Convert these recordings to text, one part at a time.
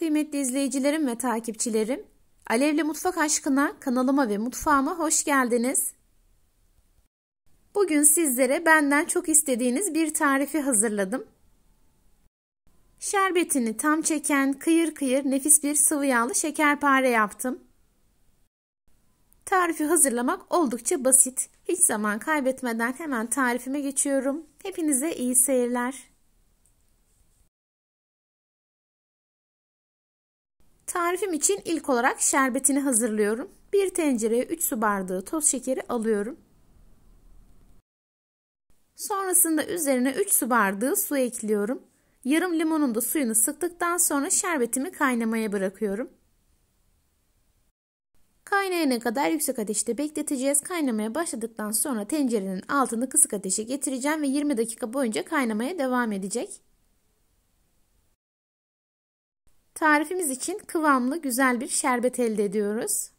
Kıymetli izleyicilerim ve takipçilerim, Alevli Mutfak Aşkına kanalıma ve mutfağıma hoş geldiniz. Bugün sizlere benden çok istediğiniz bir tarifi hazırladım. Şerbetini tam çeken kıyır kıyır nefis bir sıvı yağlı şekerpare yaptım. Tarifi hazırlamak oldukça basit. Hiç zaman kaybetmeden hemen tarifime geçiyorum. Hepinize iyi seyirler. Tarifim için ilk olarak şerbetini hazırlıyorum. Bir tencereye 3 su bardağı toz şekeri alıyorum. Sonrasında üzerine 3 su bardağı su ekliyorum. Yarım limonun da suyunu sıktıktan sonra şerbetimi kaynamaya bırakıyorum. Kaynayana kadar yüksek ateşte bekleteceğiz. Kaynamaya başladıktan sonra tencerenin altını kısık ateşe getireceğim ve 20 dakika boyunca kaynamaya devam edecek. Tarifimiz için kıvamlı güzel bir şerbet elde ediyoruz.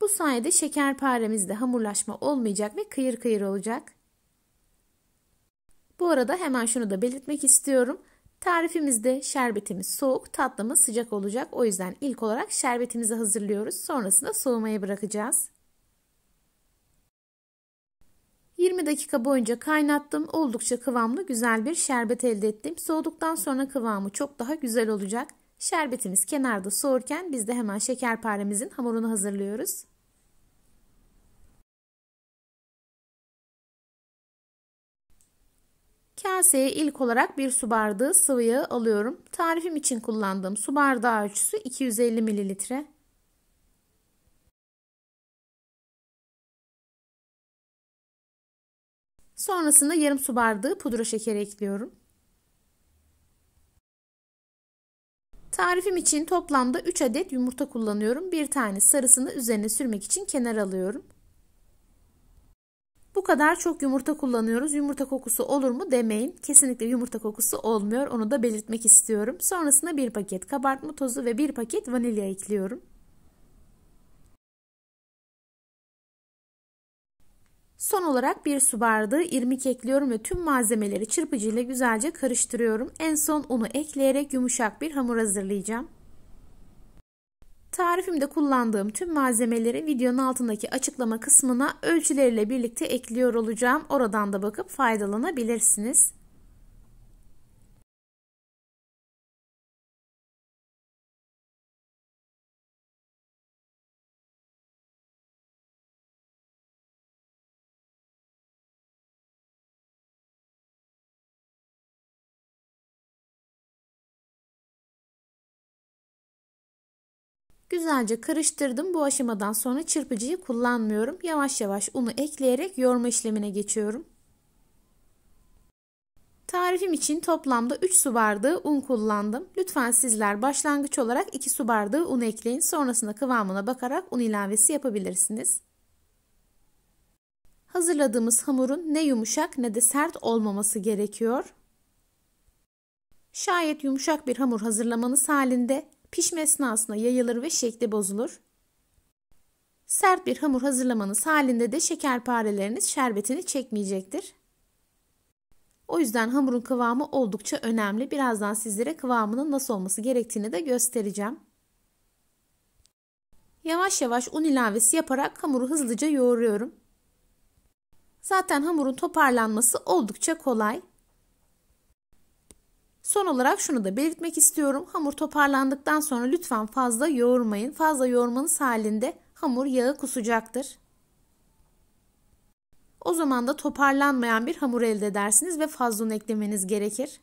Bu sayede şekerparemizde hamurlaşma olmayacak ve kıyır kıyır olacak. Bu arada hemen şunu da belirtmek istiyorum. Tarifimizde şerbetimiz soğuk, tatlımız sıcak olacak. O yüzden ilk olarak şerbetimizi hazırlıyoruz. Sonrasında soğumaya bırakacağız. 20 dakika boyunca kaynattım. Oldukça kıvamlı güzel bir şerbet elde ettim. Soğuduktan sonra kıvamı çok daha güzel olacak. Şerbetimiz kenarda soğurken biz de hemen şekerparemizin hamurunu hazırlıyoruz. Kaseye ilk olarak bir su bardağı sıvı yağ alıyorum. Tarifim için kullandığım su bardağı ölçüsü 250 mililitre. Sonrasında yarım su bardağı pudra şekeri ekliyorum. Tarifim için toplamda 3 adet yumurta kullanıyorum. Bir tane sarısını üzerine sürmek için kenar alıyorum. Bu kadar çok yumurta kullanıyoruz. Yumurta kokusu olur mu demeyin. Kesinlikle yumurta kokusu olmuyor. Onu da belirtmek istiyorum. Sonrasında bir paket kabartma tozu ve bir paket vanilya ekliyorum. Son olarak bir su bardağı irmik ekliyorum ve tüm malzemeleri çırpıcıyla güzelce karıştırıyorum. En son unu ekleyerek yumuşak bir hamur hazırlayacağım. Tarifimde kullandığım tüm malzemeleri videonun altındaki açıklama kısmına ölçüleriyle birlikte ekliyor olacağım. Oradan da bakıp faydalanabilirsiniz. Güzelce karıştırdım. Bu aşamadan sonra çırpıcıyı kullanmıyorum. Yavaş yavaş unu ekleyerek yoğurma işlemine geçiyorum. Tarifim için toplamda 3 su bardağı un kullandım. Lütfen sizler başlangıç olarak 2 su bardağı un ekleyin. Sonrasında kıvamına bakarak un ilavesi yapabilirsiniz. Hazırladığımız hamurun ne yumuşak ne de sert olmaması gerekiyor. Şayet yumuşak bir hamur hazırlamanız halinde pişme esnasında yayılır ve şekli bozulur. Sert bir hamur hazırlamanız halinde de şekerpareleriniz şerbetini çekmeyecektir. O yüzden hamurun kıvamı oldukça önemli. Birazdan sizlere kıvamının nasıl olması gerektiğini de göstereceğim. Yavaş yavaş un ilavesi yaparak hamuru hızlıca yoğuruyorum. Zaten hamurun toparlanması oldukça kolay. Son olarak şunu da belirtmek istiyorum. Hamur toparlandıktan sonra lütfen fazla yoğurmayın. Fazla yoğurmanız halinde hamur yağı kusacaktır. O zaman da toparlanmayan bir hamur elde edersiniz ve fazlon eklemeniz gerekir.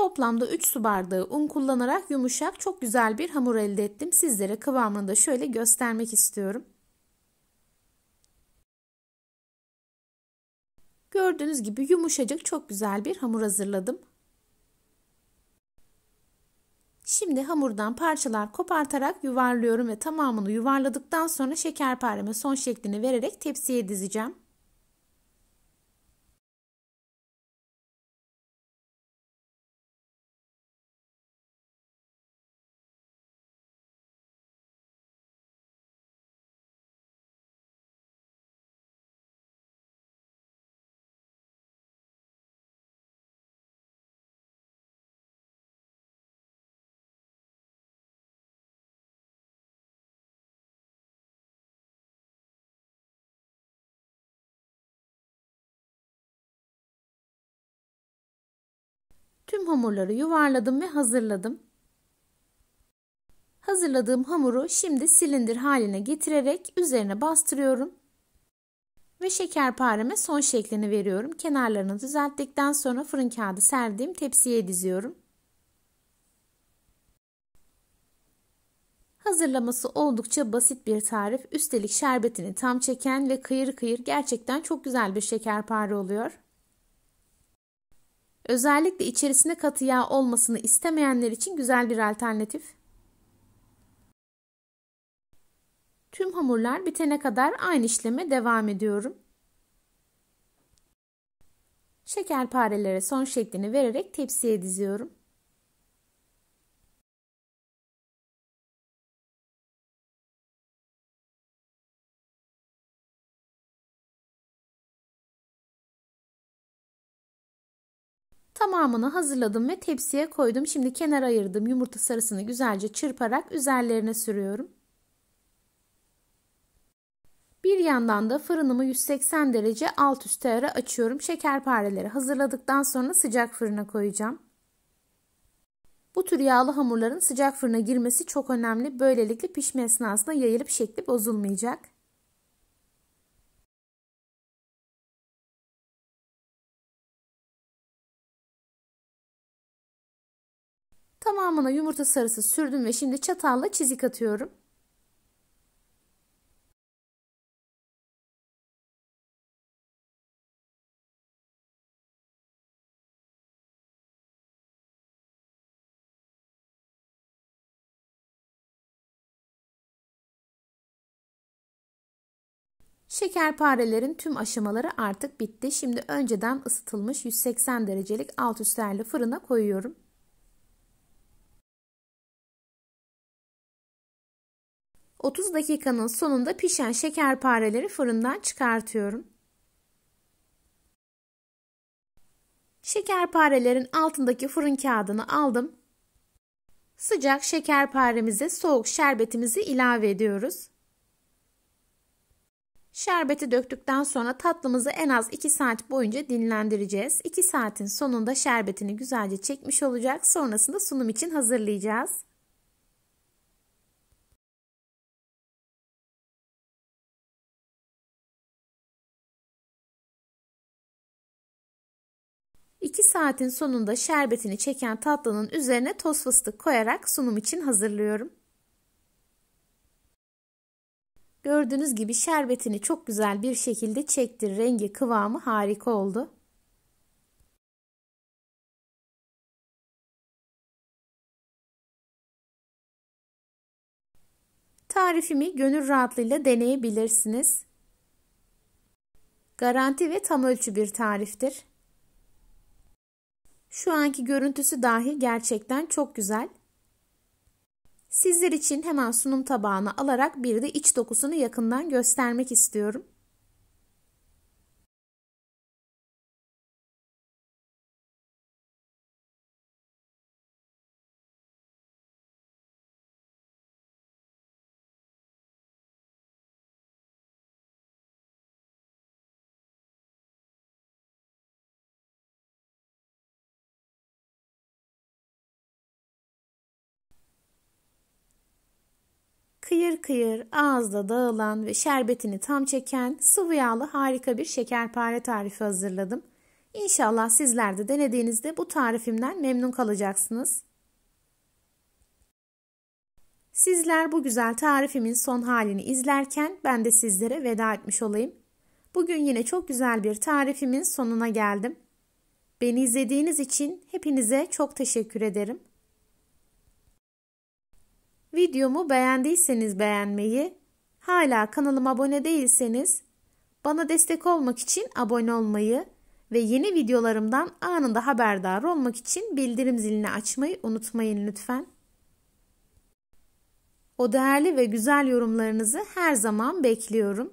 Toplamda 3 su bardağı un kullanarak yumuşak çok güzel bir hamur elde ettim. Sizlere kıvamını da şöyle göstermek istiyorum. Gördüğünüz gibi yumuşacık çok güzel bir hamur hazırladım. Şimdi hamurdan parçalar kopartarak yuvarlıyorum ve tamamını yuvarladıktan sonra şekerpareme son şeklini vererek tepsiye dizeceğim. Tüm hamurları yuvarladım ve hazırladım. Hazırladığım hamuru şimdi silindir haline getirerek üzerine bastırıyorum. Ve şekerpareme son şeklini veriyorum. Kenarlarını düzelttikten sonra fırın kağıdı serdiğim tepsiye diziyorum. Hazırlaması oldukça basit bir tarif. Üstelik şerbetini tam çeken ve kıyır kıyır gerçekten çok güzel bir şekerpare oluyor. Özellikle içerisinde katı yağ olmasını istemeyenler için güzel bir alternatif. Tüm hamurlar bitene kadar aynı işleme devam ediyorum. Şekerparelere son şeklini vererek tepsiye diziyorum. Tamamını hazırladım ve tepsiye koydum. Şimdi kenar ayırdım. Yumurta sarısını güzelce çırparak üzerlerine sürüyorum. Bir yandan da fırınımı 180 derece alt üst ara açıyorum. Şekerpareleri hazırladıktan sonra sıcak fırına koyacağım. Bu tür yağlı hamurların sıcak fırına girmesi çok önemli. Böylelikle pişme esnasında yayılıp şekli bozulmayacak. Tamamına yumurta sarısı sürdüm ve şimdi çatalla çizik atıyorum. Şekerparelerin tüm aşamaları artık bitti. Şimdi önceden ısıtılmış 180 derecelik alt üst fırına koyuyorum. 30 dakikanın sonunda pişen şekerpareleri fırından çıkartıyorum. Şekerparelerin altındaki fırın kağıdını aldım. Sıcak şekerparemize soğuk şerbetimizi ilave ediyoruz. Şerbeti döktükten sonra tatlımızı en az 2 saat boyunca dinlendireceğiz. 2 saatin sonunda şerbetini güzelce çekmiş olacak. Sonrasında sunum için hazırlayacağız. 2 saatin sonunda şerbetini çeken tatlının üzerine toz fıstık koyarak sunum için hazırlıyorum. Gördüğünüz gibi şerbetini çok güzel bir şekilde çekti. Rengi kıvamı harika oldu. Tarifimi gönül rahatlığıyla deneyebilirsiniz. Garanti ve tam ölçü bir tariftir. Şu anki görüntüsü dahi gerçekten çok güzel. Sizler için hemen sunum tabağına alarak bir de iç dokusunu yakından göstermek istiyorum. kıyır kıyır ağızda dağılan ve şerbetini tam çeken sıvı yağlı harika bir şekerpare tarifi hazırladım. İnşallah sizler de denediğinizde bu tarifimden memnun kalacaksınız. Sizler bu güzel tarifimin son halini izlerken ben de sizlere veda etmiş olayım. Bugün yine çok güzel bir tarifimin sonuna geldim. Beni izlediğiniz için hepinize çok teşekkür ederim. Videomu beğendiyseniz beğenmeyi, hala kanalıma abone değilseniz bana destek olmak için abone olmayı ve yeni videolarımdan anında haberdar olmak için bildirim zilini açmayı unutmayın lütfen. O değerli ve güzel yorumlarınızı her zaman bekliyorum.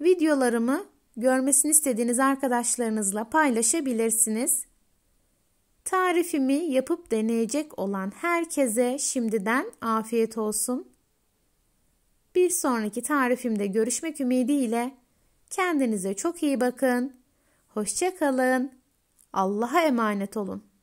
Videolarımı görmesini istediğiniz arkadaşlarınızla paylaşabilirsiniz. Tarifimi yapıp deneyecek olan herkese şimdiden afiyet olsun. Bir sonraki tarifimde görüşmek ümidiyle kendinize çok iyi bakın. Hoşça kalın. Allah'a emanet olun.